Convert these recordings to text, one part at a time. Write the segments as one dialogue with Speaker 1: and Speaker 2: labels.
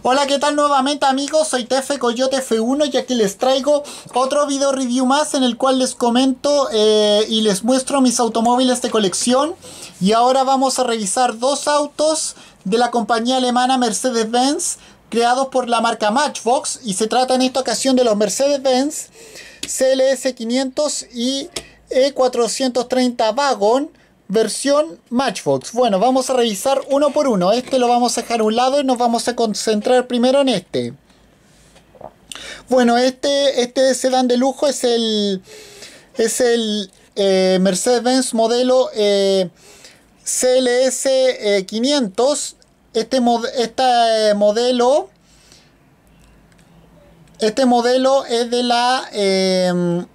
Speaker 1: Hola, ¿qué tal nuevamente amigos? Soy Tefe Coyote F1 y aquí les traigo otro video review más en el cual les comento eh, y les muestro mis automóviles de colección. Y ahora vamos a revisar dos autos de la compañía alemana Mercedes-Benz creados por la marca Matchbox y se trata en esta ocasión de los Mercedes-Benz CLS 500 y E430 Wagon versión Matchbox. Bueno, vamos a revisar uno por uno. Este lo vamos a dejar a un lado y nos vamos a concentrar primero en este. Bueno, este, este sedán de lujo es el, es el eh, Mercedes-Benz modelo eh, CLS 500. Eh, este, modelo... Este modelo es de la es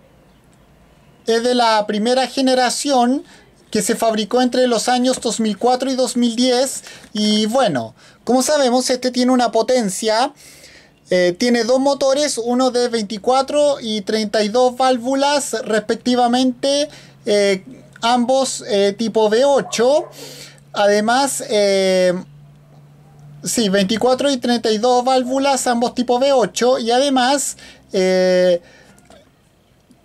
Speaker 1: de la primera generación que se fabricó entre los años 2004 y 2010. Y bueno, como sabemos, este tiene una potencia. Eh, tiene dos motores, uno de 24 y 32 válvulas respectivamente, eh, ambos eh, tipo V8. Además, sí, 24 y 32 válvulas, ambos tipo V8. Y además,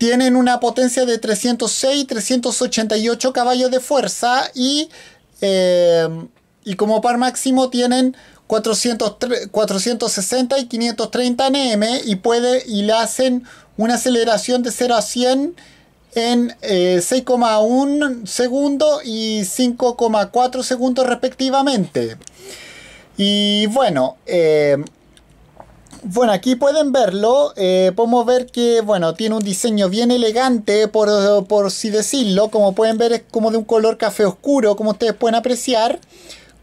Speaker 1: tienen una potencia de 306 388 caballos de fuerza y, em, y como par máximo tienen 460 y 530 Nm y, puede, y le hacen una aceleración de 0 a 100 en 6,1 eh, segundos y 5,4 segundos respectivamente. Y bueno, em, bueno, aquí pueden verlo, eh, podemos ver que, bueno, tiene un diseño bien elegante, por, por si decirlo, como pueden ver es como de un color café oscuro, como ustedes pueden apreciar,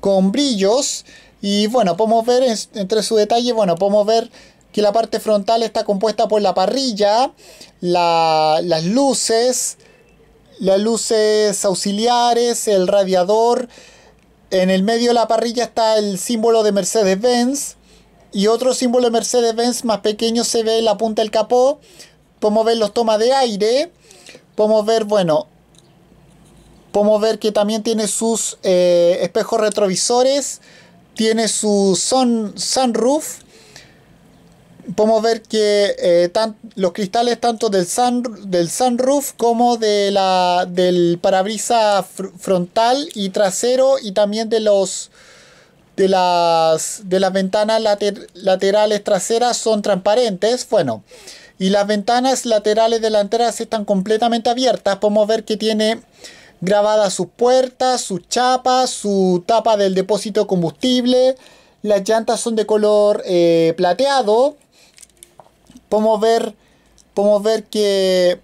Speaker 1: con brillos, y bueno, podemos ver entre sus detalle, bueno, podemos ver que la parte frontal está compuesta por la parrilla, las luces, las luces auxiliares, el radiador. En el medio de la parrilla está el símbolo de Mercedes-Benz. Y otro símbolo de Mercedes-Benz más pequeño se ve en la punta del capó. Podemos ver los tomas de aire. Podemos ver, bueno, podemos ver que también tiene sus eh, espejos retrovisores. Tiene su sunroof. Podemos ver que eh, los cristales tanto del, del sunroof como de la, del parabrisa frontal y trasero y también de los de las, de las ventanas laterales traseras son transparentes. Bueno, y las ventanas laterales delanteras están completamente abiertas. Podemos ver que tiene grabadas sus puertas, sus chapas, su tapa del depósito de combustible. Las llantas son de color eh, plateado. Podemos ver, podemos ver que,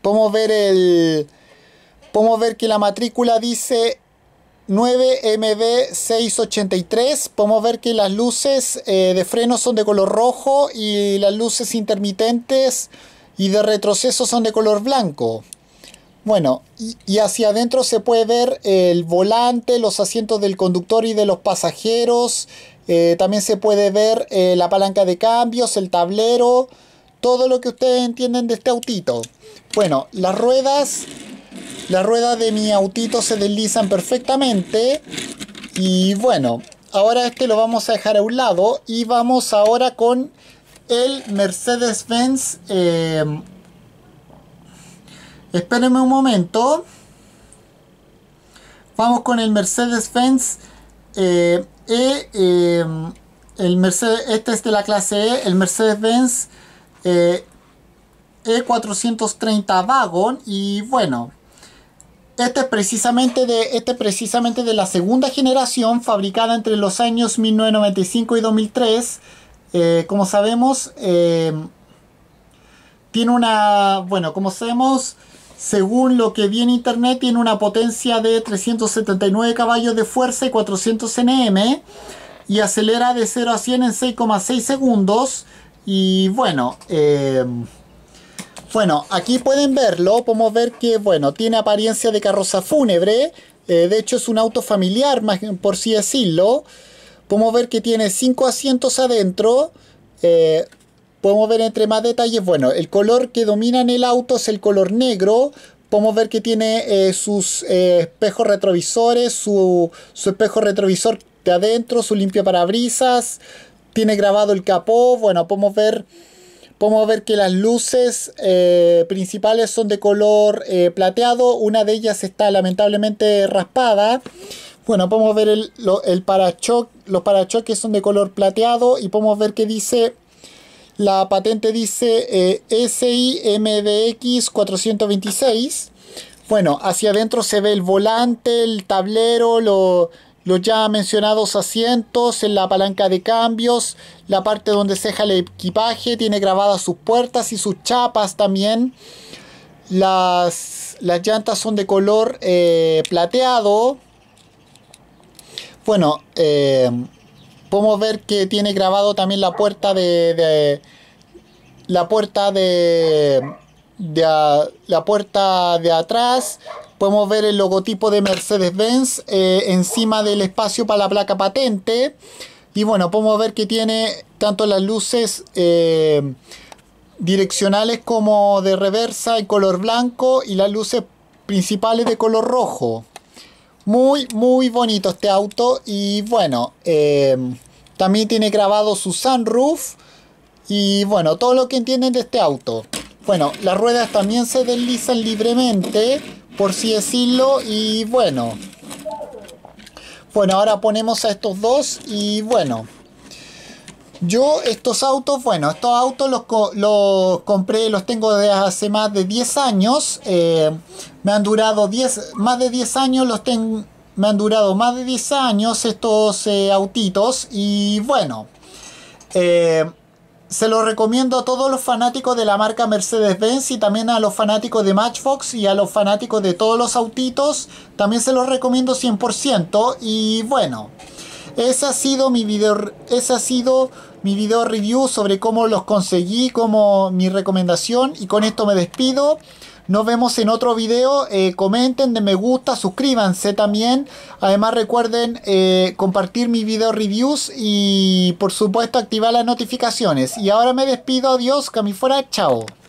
Speaker 1: podemos ver el, podemos ver que la matrícula dice 9MB683 podemos ver que las luces eh, de freno son de color rojo y las luces intermitentes y de retroceso son de color blanco bueno y, hacia adentro se puede ver el volante los asientos del conductor y de los pasajeros eh, también se puede ver eh, la palanca de cambios el tablero todo lo que ustedes entienden de este autito bueno las ruedas las ruedas de mi autito se deslizan perfectamente. Y bueno, ahora este lo vamos a dejar a un lado. Y vamos ahora con el Mercedes-Benz. Em, espérenme un momento. Vamos con el Mercedes-Benz. Eh, e, em, el Mercedes, este es de la clase E, el Mercedes-Benz E430 eh, e Wagon. Y bueno, este es este precisamente de, la segunda generación, fabricada entre los años 1995 y 2003. Eh, como sabemos, eh, tiene una, bueno, como sabemos, según lo que viene internet, tiene una potencia de 379 caballos de fuerza y 400 Nm y acelera de 0 a 100 en 6,6 segundos. Y bueno, eh, bueno, aquí pueden verlo, podemos ver que, bueno, tiene apariencia de carroza fúnebre, eh, de hecho es un auto familiar, por si decirlo. Podemos ver que tiene cinco asientos adentro, eh, podemos ver entre más detalles, bueno, el color que domina en el auto es el color negro, podemos ver que tiene eh, sus espejos retrovisores, su, su espejo retrovisor de adentro, su limpio parabrisas, tiene grabado el capó, bueno, podemos ver Podemos ver que las luces eh, principales son de color eh, plateado. Una de ellas está lamentablemente raspada. Bueno, podemos ver el, el parachoque. Los parachoques son de color plateado. Y podemos ver que dice... La patente dice eh, SIMDX 426. Bueno, hacia adentro se ve el volante, el tablero, lo, los ya mencionados asientos, en la palanca de cambios, la parte donde se deja el equipaje, tiene grabadas sus puertas y sus chapas también. Las, las llantas son de color eh, plateado. Bueno, eh, podemos ver que tiene grabado también la puerta de, la puerta de, de la puerta de atrás podemos ver el logotipo de Mercedes-Benz eh, encima del espacio para la placa patente. Y bueno, podemos ver que tiene tanto las luces eh, direccionales como de reversa y color blanco y las luces principales de color rojo. Muy, muy bonito este auto y bueno, eh, también tiene grabado su sunroof y bueno, todo lo que entienden de este auto. Bueno, las ruedas también se deslizan libremente por si decirlo. Y bueno. Bueno, ahora ponemos a estos dos y bueno. Yo estos autos, bueno, estos autos los, los compré, los tengo desde hace más de 10 años. Eh, me han durado 10, más de 10 años, los tengo me han durado más de 10 años estos eh, autitos y bueno, eh, se lo recomiendo a todos los fanáticos de la marca Mercedes-Benz y también a los fanáticos de Matchbox y a los fanáticos de todos los autitos. También se los recomiendo 100%. Y bueno, ese ha sido mi video, ese ha sido mi video review sobre cómo los conseguí, como mi recomendación. Y con esto me despido. Nos vemos en otro video. Eh, comenten, de me gusta, suscríbanse también. Además recuerden eh, compartir mis video reviews y por supuesto activar las notificaciones. Y ahora me despido. Adiós, que fuera. Chao.